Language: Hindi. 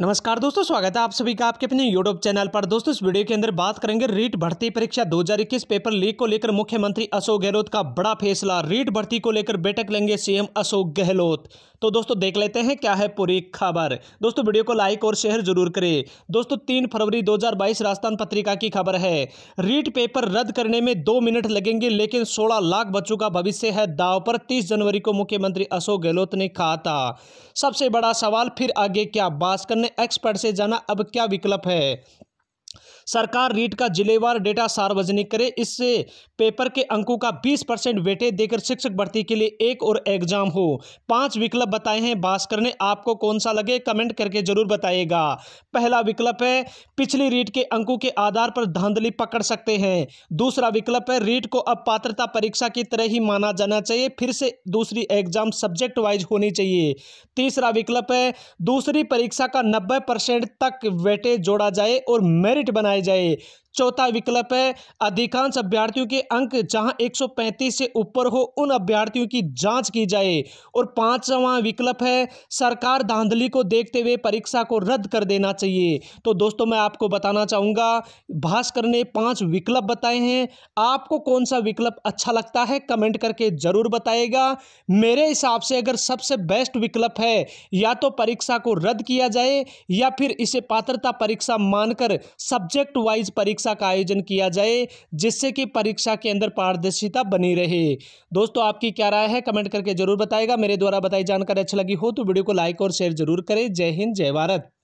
नमस्कार दोस्तों स्वागत है आप सभी का आपके अपने यूट्यूब चैनल पर दोस्तों इस वीडियो के अंदर बात करेंगे रीट भर्ती परीक्षा 2021 पेपर लीक को लेकर मुख्यमंत्री अशोक गहलोत का बड़ा फैसला रीट भर्ती को लेकर बैठक लेंगे सीएम अशोक गहलोत तो दोस्तों देख लेते हैं क्या है पूरी खबर दोस्तों वीडियो को लाइक और शेयर जरूर करें दोस्तों तीन फरवरी 2022 राजस्थान पत्रिका की खबर है रीट पेपर रद्द करने में दो मिनट लगेंगे लेकिन सोलह लाख बच्चों का भविष्य है दाव पर तीस जनवरी को मुख्यमंत्री अशोक गहलोत ने कहा था सबसे बड़ा सवाल फिर आगे क्या भास्कर ने एक्सपर्ट से जाना अब क्या विकल्प है सरकार रीट का जिलेवार डेटा सार्वजनिक करे इससे पेपर के अंकों का 20 परसेंट वेटेज देकर शिक्षक भर्ती के लिए एक और एग्जाम हो पांच विकल्प बताए हैं भास्कर ने आपको कौन सा लगे कमेंट करके जरूर बताइएगा पहला विकल्प है पिछली रीट के अंकों के आधार पर धांधली पकड़ सकते हैं दूसरा विकल्प है रीट को अब पात्रता परीक्षा की तरह ही माना जाना चाहिए फिर से दूसरी एग्जाम सब्जेक्ट वाइज होनी चाहिए तीसरा विकल्प है दूसरी परीक्षा का नब्बे तक वेटेज जोड़ा जाए और मेरिट बनाए बनाए जाए चौथा विकल्प है अधिकांश अभ्यर्थियों के अंक जहां 135 से ऊपर हो उन अभ्यर्थियों की जांच की जाए और पांचवा विकल्प है सरकार धांधली को देखते हुए परीक्षा को रद्द कर देना चाहिए तो दोस्तों मैं आपको बताना चाहूंगा भास्कर ने पांच विकल्प बताए हैं आपको कौन सा विकल्प अच्छा लगता है कमेंट करके ज़रूर बताएगा मेरे हिसाब से अगर सबसे बेस्ट विकल्प है या तो परीक्षा को रद्द किया जाए या फिर इसे पात्रता परीक्षा मानकर सब्जेक्ट वाइज परीक्षा परीक्षा का आयोजन किया जाए जिससे कि परीक्षा के अंदर पारदर्शिता बनी रहे दोस्तों आपकी क्या राय है कमेंट करके जरूर बताएगा मेरे द्वारा बताई जानकारी अच्छी लगी हो तो वीडियो को लाइक और शेयर जरूर करें जय हिंद जय भारत